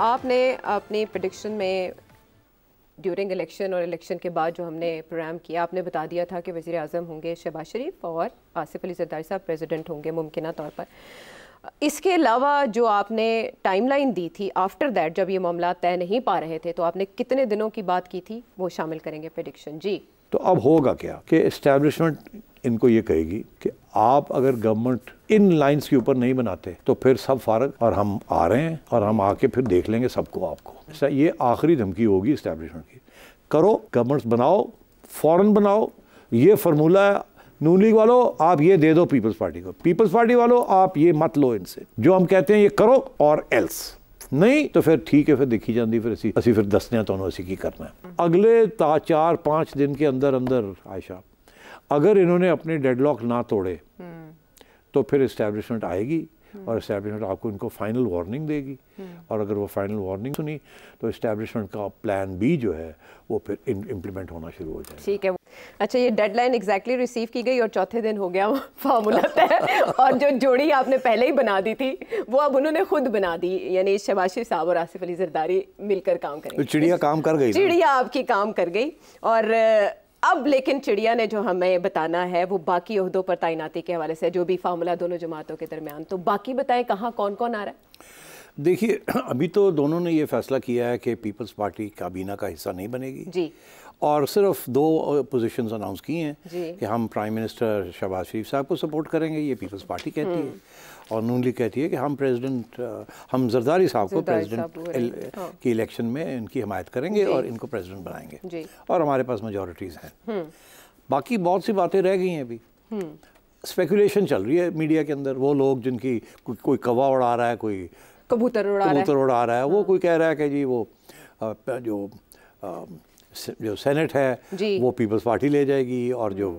आपने अपनी प्रडिक्शन में ड्यूरिंग इलेक्शन और इलेक्शन के बाद जो हमने प्रोग्राम किया आपने बता दिया था कि वज़ी अजम होंगे शहबाज शरीफ और आसिफ अली जरदारी साहब प्रेसिडेंट होंगे मुमकिन तौर पर इसके अलावा जो आपने टाइमलाइन दी थी आफ्टर दैट जब ये मामला तय नहीं पा रहे थे तो आपने कितने दिनों की बात की थी वो शामिल करेंगे प्रडिक्शन जी तो अब होगा क्या कि इस्टेब्लिशमेंट इनको ये कहेगी कि आप अगर गवर्नमेंट इन लाइंस के ऊपर नहीं बनाते तो फिर सब फारग और हम आ रहे हैं और हम आके फिर देख लेंगे सबको आपको ऐसा अच्छा, ये आखिरी धमकी होगी इस्टेब्लिशमेंट की करो गवर्नमेंट्स बनाओ फ़ौर बनाओ ये फार्मूला है नून लीग वालों आप ये दे दो पीपल्स पार्टी को पीपल्स पार्टी वालों आप ये मत लो इनसे जो हम कहते हैं ये करो और एल्स नहीं तो फिर ठीक है फिर देखी जाती फिर असी असी फिर दसने तो उन्होंने असी की करना है अगले चार पाँच दिन के अंदर अंदर आयशा अगर इन्होंने अपने डेडलॉक ना तोड़े हम्म। तो फिर इस्टेब्लिशमेंट आएगी हम्म। और इस्टेब्लिशमेंट आपको इनको फाइनल वार्निंग देगी हम्म। और अगर वो फाइनल वार्निंग सुनी तो इस्टेब्लिशमेंट का प्लान बी जो है वो फिर इम्प्लीमेंट होना शुरू हो जाएगा ठीक है अच्छा ये डेडलाइन एग्जैक्टली रिसीव की गई और चौथे दिन हो गया फार्मूला तय और जो जोड़ी आपने पहले ही बना दी थी वो अब उन्होंने खुद बना दी यानी शबाशी साहब और आसिफ अली जरदारी मिलकर काम करें चिड़िया काम कर गई चिड़िया आपकी काम कर गई और अब लेकिन चिड़िया ने जो हमें बताना है वो बाकी अहदों पर तैनाती के हवाले से जो भी फार्मूला दोनों जमातों के दरमियान तो बाकी बताएं कहाँ कौन कौन आ रहा है देखिए अभी तो दोनों ने ये फैसला किया है कि पीपल्स पार्टी काबीना का हिस्सा नहीं बनेगी जी और सिर्फ दो पोजीशन अनाउंस की हैं कि हम प्राइम मिनिस्टर शहबाज शरीफ साहब को सपोर्ट करेंगे ये पीपल्स पार्टी कहती हम्म। है और नून लीग कहती है कि हम प्रेसिडेंट हम जरदारी साहब को प्रेसिडेंट हाँ। की इलेक्शन में इनकी हमायत करेंगे और इनको प्रेसिडेंट बनाएंगे और हमारे पास मेजोरिटीज़ हैं हम्म। बाकी बहुत सी बातें रह गई हैं अभी स्पेकुलेशन हम्म। चल रही है मीडिया के अंदर वो लोग जिनकी को, कोई कवा उड़ा रहा है कोई कबूतर उड़ा कबूतर उड़ा रहा है वो हाँ। कोई कह रहा है कि जी वो जो जो सेनेट है वो पीपल्स पार्टी ले जाएगी और जो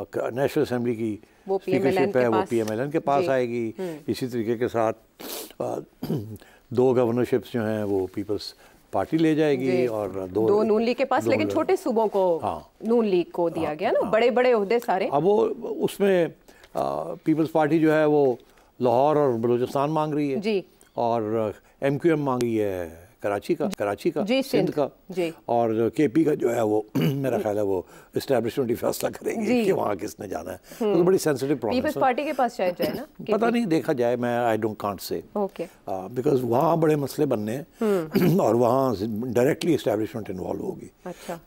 नेशनल हम्म। असम्बली की स्पीकरशिप है वो पी एम एल एन के पास आएगी हम्म। इसी तरीके के साथ दो गवर्नरशिप्स जो हैं वो पीपल्स पार्टी ले जाएगी और दो दो नून लीग के पास लेकिन छोटे सूबों को हाँ, नून लीग को दिया हाँ, गया ना हाँ, बड़े बड़े उहदे सारे अब वो उसमें पीपल्स पार्टी जो है वो लाहौर और बलूचिस्तान मांग रही है जी और एम क्यू एम मांग रही है कराची का कराची का जी, सिंध का जी. और के पी का जो है वो मेरा ख्याल है वो इस्टेब्लिशमेंट ही फैसला करेंगे कि वहाँ किसने जाना है तो, तो बड़ी सेंसिटिव पीपल्स पार्टी के पास शायद जाए ना पता नहीं देखा जाए मैं I don't can't say because वहाँ बड़े मसले बनने हैं हम्म। और वहाँ डायरेक्टली इस्टेब्लिशमेंट इन्वॉल्व होगी अच्छा।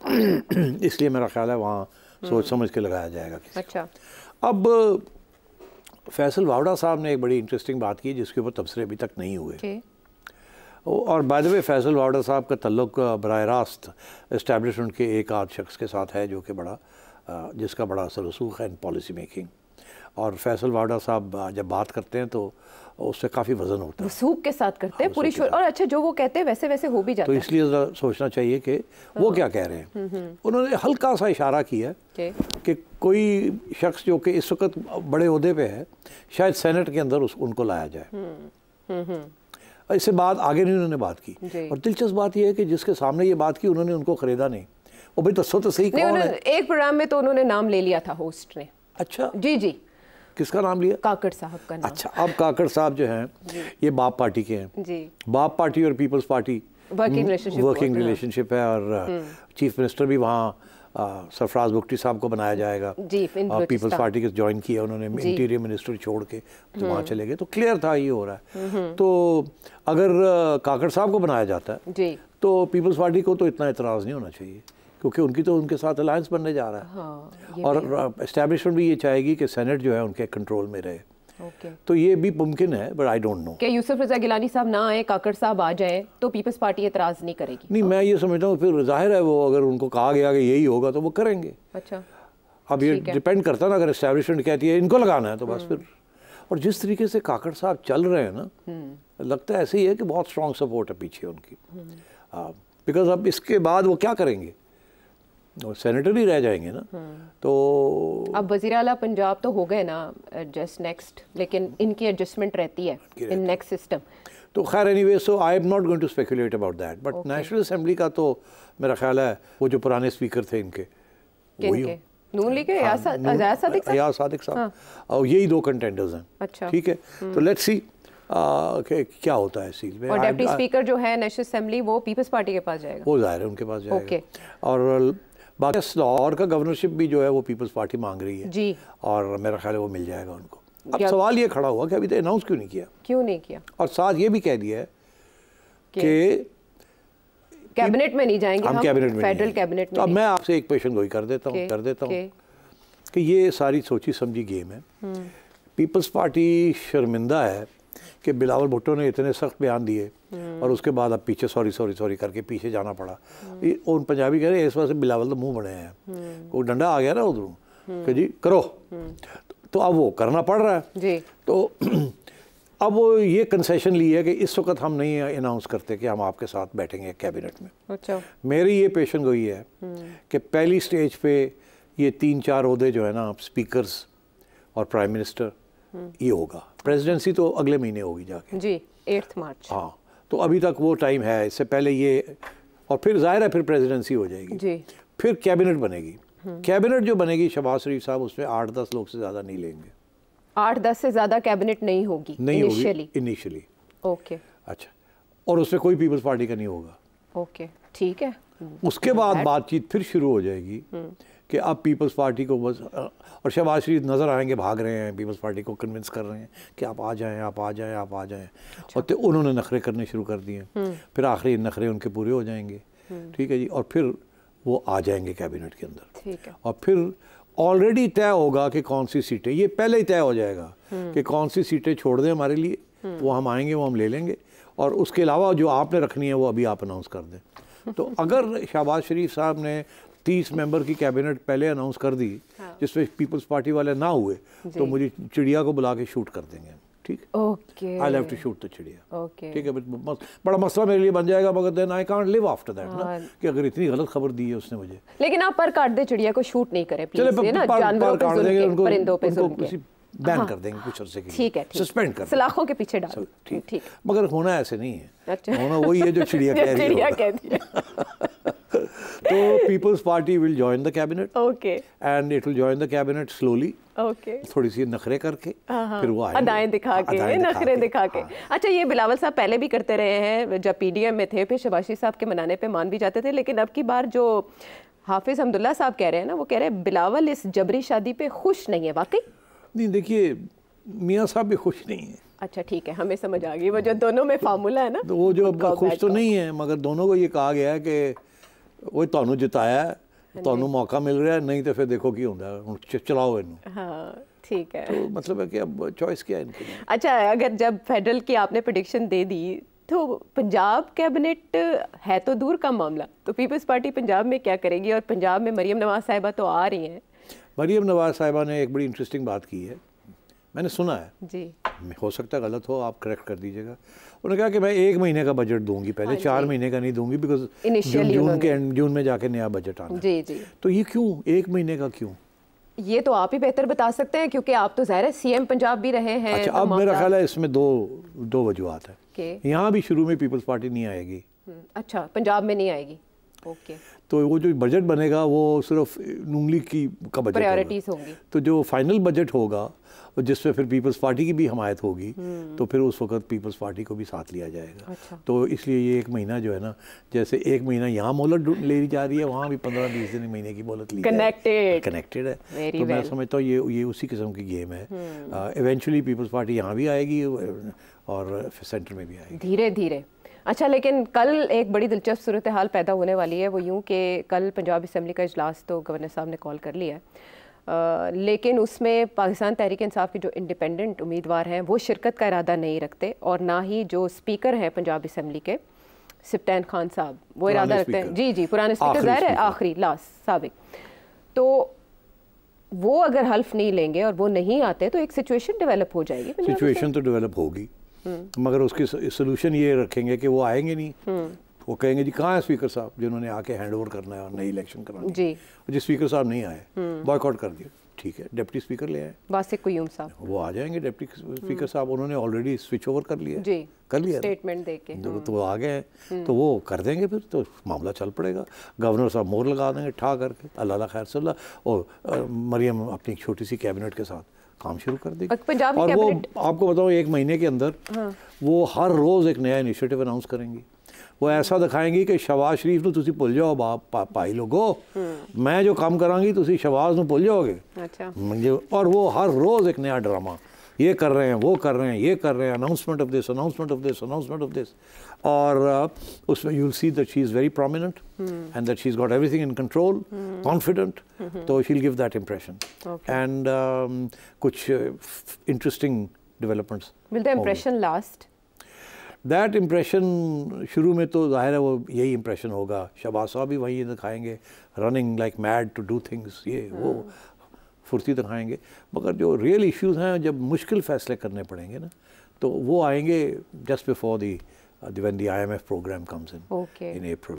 इसलिए मेरा ख्याल है वहाँ हम्म। सोच समझ के लगाया जाएगा अच्छा अब फैसल वावड़ा साहब ने एक बड़ी इंटरेस्टिंग बात की जिसके ऊपर तबसरे अभी तक नहीं हुए और by the way Faisal Vawda साहब का तल्लुक बर रास्त इस्टेबलिशमेंट के एक आध शख्स के साथ है जो कि बड़ा जिसका बड़ा असर रसूख है इन पॉलिसी मेकिंग और फैसल वाडा साहब जब बात करते हैं तो उससे काफ़ी वजन होता है सूख के साथ करते हैं हाँ, पूरी शोर और अच्छा जो वो कहते हैं वैसे वैसे हो भी जाता तो इसलिए ज़रा सोचना चाहिए कि वो हाँ। क्या कह रहे हैं हम्म, हम्म। उन्होंने हल्का सा इशारा किया कि कोई शख्स जो कि इस वक्त बड़े अहदे पे है शायद सेनेट के अंदर उस उनको लाया जाए हम्म, इससे बात आगे नहीं उन्होंने बात की और दिलचस्प बात यह है कि जिसके सामने ये बात की उन्होंने उनको ख़रीदा नहीं और भाई दसो तो सही कौन है एक प्रोग्राम में तो उन्होंने नाम ले लिया था होस्ट ने अच्छा जी जी किसका नाम लिया काकड़ साहब का नाम अच्छा अब काकड़ साहब जो हैं ये बाप पार्टी के हैं जी बाप पार्टी और People's Party working relationship working relationship है और चीफ हम्म। मिनिस्टर भी वहाँ सरफराज बुख्टी साहब को बनाया जाएगा पीपल्स पार्टी के ज्वाइन किया उन्होंने इंटीरियर मिनिस्टर छोड़ के तो वहाँ हम्म। चले गए तो क्लियर था ये हो रहा है हम्म। तो अगर काकड़ साहब को बनाया जाता है तो पीपल्स पार्टी को तो इतना इतराज़ नहीं होना चाहिए क्योंकि उनकी तो उनके साथ अलायंस बनने जा रहा है हाँ, और इस्टेब्लिशमेंट भी ये चाहेगी कि सेनेट जो है उनके कंट्रोल में रहे तो ये भी मुमकिन है बट आई डोंट नो कि यूसुफ रजा गिलानी साहब ना आए काकड़ साहब आ जाए तो पीपल्स पार्टी एतराज़ नहीं करेगी नहीं मैं ये समझता हूँ फिर जाहिर है वो अगर उनको कहा गया कि यही होगा तो वो करेंगे अच्छा अब ये डिपेंड करता है ना अगर इस्टेब्लिशमेंट कहती है इनको लगाना है तो बस फिर और जिस तरीके से काकड़ साहब चल रहे हैं ना हम्म। लगता है ऐसे ही है कि बहुत स्ट्रॉन्ग सपोर्ट है पीछे उनकी बिकॉज अब इसके बाद वो क्या करेंगे सेनेटर ही रह जाएंगे ना हम्म। तो अब वजीर अला पंजाब तो हो गए ना जस्ट नेक्स्ट लेकिन इनकी एडजस्टमेंट रहती है इन नेक्स्ट सिस्टम तो खैर anyway so I am not going to speculate about that but national assembly का तो मेरा ख्याल है वो जो पुराने स्पीकर थे इनके हाँ, सादिक साहब हाँ। और यही दो कंटेंडर्स हैं अच्छा ठीक है हम्म। तो लेट्स सी क्या होता है सीज में और डेप्टी स्पीकर जो है नेशनल असेंबली वो पीपल्स पार्टी के पास जाएगा वो जाहिर है उनके पास जाएगा ओके और बाकी लाहौर का गवर्नरशिप भी जो है वो पीपल्स पार्टी मांग रही है जी और मेरा ख्याल है वो मिल जाएगा उनको अब सवाल ये खड़ा हुआ कि अभी तो अनाउंस क्यों नहीं किया क्यों नहीं किया और साथ ये भी कह दिया है कि कैबिनेट में नहीं जाएंगे हम कैबिनेट में फेडरल कैबिनेट में तो अब मैं आपसे एक पेशन गोई कर देता हूँ कर देता हूँ कि ये सारी सोची समझी गेम है पीपल्स हम्म। पार्टी शर्मिंदा है कि बिलावल भुट्टो ने इतने सख्त बयान दिए हम्म। और उसके बाद अब पीछे सॉरी सॉरी सॉरी करके पीछे जाना पड़ा और हम्म। पंजाबी कह रहे इस वजह से बिलावल तो मुंह बने हैं वो हम्म। डंडा आ गया ना उधरों कि जी करो तो अब वो करना पड़ रहा है जी तो अब वो ये कंसेशन ली है कि इस वक्त हम नहीं अनाउंस करते कि हम आपके साथ बैठेंगे कैबिनेट में अच्छा मेरी ये पेशन गोई है कि पहली स्टेज पे ये तीन चार अहदे जो है ना स्पीकर्स और प्राइम मिनिस्टर ये होगा प्रेसिडेंसी तो अगले महीने होगी जाके जी एट्थ मार्च हाँ तो अभी तक वो टाइम है इससे पहले ये और फिर जाहिर है फिर प्रेसिडेंसी हो जाएगी जी फिर कैबिनेट बनेगी कैबिनेट जो बनेगी शबाज शरीफ साहब उसमें आठ दस लोग से ज़्यादा नहीं लेंगे आठ दस से ज़्यादा कैबिनेट नहीं होगी नहीं होगी इनिशियली ओके अच्छा और उसमें कोई पीपल्स पार्टी का नहीं होगा ओके ठीक है उसके बाद बातचीत फिर शुरू हो जाएगी हम्म। कि आप पीपल्स पार्टी को बस और शहबाज शरीफ नज़र आएंगे भाग रहे हैं पीपल्स पार्टी को कन्विंस कर रहे हैं कि आप आ जाएं आप आ जाएं आप आ जाएं अच्छा। और तो उन्होंने नखरे करने शुरू कर दिए हम्म। फिर आखिरी नखरे उनके पूरे हो जाएंगे हम्म। ठीक है जी और फिर वो आ जाएंगे कैबिनेट के अंदर और फिर ऑलरेडी तय होगा कि कौन सी सीटें ये पहले ही तय हो जाएगा हम्म। कि कौन सी सीटें छोड़ दें हमारे लिए वो हम आएंगे वो हम ले लेंगे और उसके अलावा जो आपने रखनी है वो अभी आप अनाउंस कर दें तो अगर शहबाज शरीफ साहब ने तीस मेंबर की कैबिनेट पहले अनाउंस कर दी हाँ। जिसमें पीपल्स पार्टी वाले ना हुए तो मुझे चिड़िया को बुला के शूट कर देंगे ठीक okay I have to shoot the चिड़िया ओके ठीक है बड़ा मसला मेरे लिए बन जाएगा मगर then I can't live after that ना हाँ। कि अगर इतनी गलत खबर दी है उसने मुझे लेकिन आप पर काट दे चिड़िया को शूट नहीं करें प्लीज ना जानवरों पे काट देंगे उनको परिंदों पे उनको बैन हाँ। कर देंगे कुछ अरसे के ठीक है सस्पेंड कर सलाखों के पीछे डाल ठीक ठीक मगर होना ऐसे नहीं है अच्छा। होना वही है जो चिड़िया कह रही है चिड़िया कह रही है तो peoples party will join the cabinet okay and it will join the cabinet slowly okay okay. थोड़ी सी नखरे करके uh-huh. फिर वो अदाएं दिखा हाँ, के अदाएं नखरे दिखा के, दिखा के। हाँ। अच्छा ये बिलावल साहब पहले भी करते रहे हैं जब पीडीएम में थे फिर शबाशी साहब के मनाने पे मान भी जाते थे लेकिन अब की बार जो हाफिज हमदुल्ला साहब कह रहे हैं ना वो कह रहे हैं बिलावल इस जबरी शादी पे खुश नहीं है वाकई नहीं देखिए मियाँ साहब भी खुश नहीं है अच्छा ठीक है हमें समझ आ गई वो जो दोनों में फार्मूला है ना तो वो जो अब खुश तो नहीं है मगर दोनों को ये कहा गया है कि वो ਤੁਹਾਨੂੰ ਜਿਤਾਇਆ ਤੁਹਾਨੂੰ मौका मिल रहा ਨਹੀਂ ਤੇ ਫਿਰ ਦੇਖੋ ਕੀ ਹੁੰਦਾ ਹੁਣ चलाओ इन ਹਾਂ ठीक है तो मतलब है कि अब चॉइस क्या है इनकी अच्छा अगर जब फेडरल की आपने प्रडिक्शन दे दी तो पंजाब कैबिनेट है तो दूर का मामला तो पीपल्स पार्टी पंजाब में क्या करेगी और पंजाब में मरीम नवाज साहिबा तो आ रही हैं मरीम नवाज साहिबा ने एक बड़ी इंटरेस्टिंग बात की है मैंने सुना है जी મે હો સકતા હે ગલત હો આપ કરેક્ટ કર દીજેગા ઉને કહા કે મે 1 મહિને કા બજેટ દુંગી પહેલે 4 મહિને કા નહીં દુંગી बिकॉज જૂન કે જૂન મે જાકે નયા બજેટ આના જી જી તો યે ક્યુ 1 મહિને કા ક્યુ યે તો આપ હી બેહતર બતા સકતે હે ક્યોકી આપ તો જહેરા सीएम પંજાબ ભી રહે હે અચ્છા આપ મેરા ખ્યાલ હે ઇસમે 2 2 વજહવાત હે કે યહા ભી શુરુ મે પીપલ્સ પાર્ટી નહીં આયેગી હમ અચ્છા પંજાબ મે નહીં આયેગી ઓકે તો વો જો બજેટ બનેગા વો સિર્ફ નુંગલી કી ક બજેટ પ્રાયોરિટીસ હોંગી તો જો ફાઇનલ બજેટ હોગા और जिसमें फिर पीपल्स पार्टी की भी हमायत होगी हम्म। तो फिर उस वक्त पीपल्स पार्टी को भी साथ लिया जाएगा अच्छा। तो इसलिए ये एक महीना जो है ना जैसे एक महीना यहाँ मोहलत ले जा रही है वहाँ भी पंद्रह बीस दिन महीने की मोहलत ली कनेक्टेड कनेक्टेड है तो मैं समझता हूँ ये ये उसी किस्म की गेम है इवेंचुअली हम्म। पीपल्स पार्टी यहाँ भी आएगी और सेंटर में भी आएगी धीरे धीरे अच्छा लेकिन कल एक बड़ी दिलचस्प सूरत हाल पैदा होने वाली है वो यूँ कि कल पंजाब असम्बली का अजलास तो गवर्नर साहब ने कॉल कर लिया है लेकिन उसमें पाकिस्तान तहरीक इंसाफ के जो इंडिपेंडेंट उम्मीदवार हैं वो शिरकत का इरादा नहीं रखते और ना ही जो स्पीकर हैं पंजाब असम्बली के सिप्तान खान साहब वो इरादा रखते हैं जी जी पुराने स्पीकर ज़ाहिर है आखिरी लास्ट सबक तो वो अगर हल्फ नहीं लेंगे और वो नहीं आते तो एक सिचुएशन डेवलप हो जाएगी सिचुएशन तो डेवलप होगी हम्म। मगर उसकी सोल्यूशन ये रखेंगे कि वो आएंगे नहीं हम्म। वो कहेंगे जी कहाँ है स्पीकर साहब जिन्होंने आके हैंड ओवर करना है और नई इलेक्शन कराना जी जी स्पीकर साहब नहीं आए बॉयकॉट हम्म। कर दिया ठीक है डिप्टी स्पीकर ले आए बस एक साहब वो आ जाएंगे डिप्टी हम्म। स्पीकर साहब उन्होंने ऑलरेडी स्विच ओवर कर लिया जी कर लिया स्टेटमेंट दे तो, हम्म। तो आ गए तो वो कर देंगे फिर तो मामला चल पड़ेगा गवर्नर साहब मोर लगा देंगे ठा करके अल्लाह खैर सल्ला और मरियम अपनी छोटी सी कैबिनेट के साथ काम शुरू कर देगी और वो आपको बताओ एक महीने के अंदर हाँ। वो हर रोज़ एक नया इनिशिएटिव अनाउंस करेंगी वो ऐसा दिखाएंगी कि ਕਿ शरीफ नु तुसी ਤੁਸੀਂ जाओ बाप पा, पाई लोगो मैं जो काम करांगी तुसी ਸ਼ਵਾਜ਼ नु ਭੁੱਲ जाओगे अच्छा और वो हर रोज़ एक नया ड्रामा ये कर रहे हैं वो कर रहे हैं ये कर रहे हैं announcement of this announcement of this announcement of this और उसमें you will see that she is very prominent and that she is got everything in control confident तो she will give that impression and कुछ interesting developments will the impression last that impression शुरू में तो ज़ाहिर है वो यही impression होगा शबासा भी वहीं दिखाएंगे running like mad to do things ये वो हाँ। फुर्ती दिखाएंगे मगर जो रियल इश्यूज़ हैं जब मुश्किल फ़ैसले करने पड़ेंगे ना तो वो आएंगे just before the when I M F programme comes in in April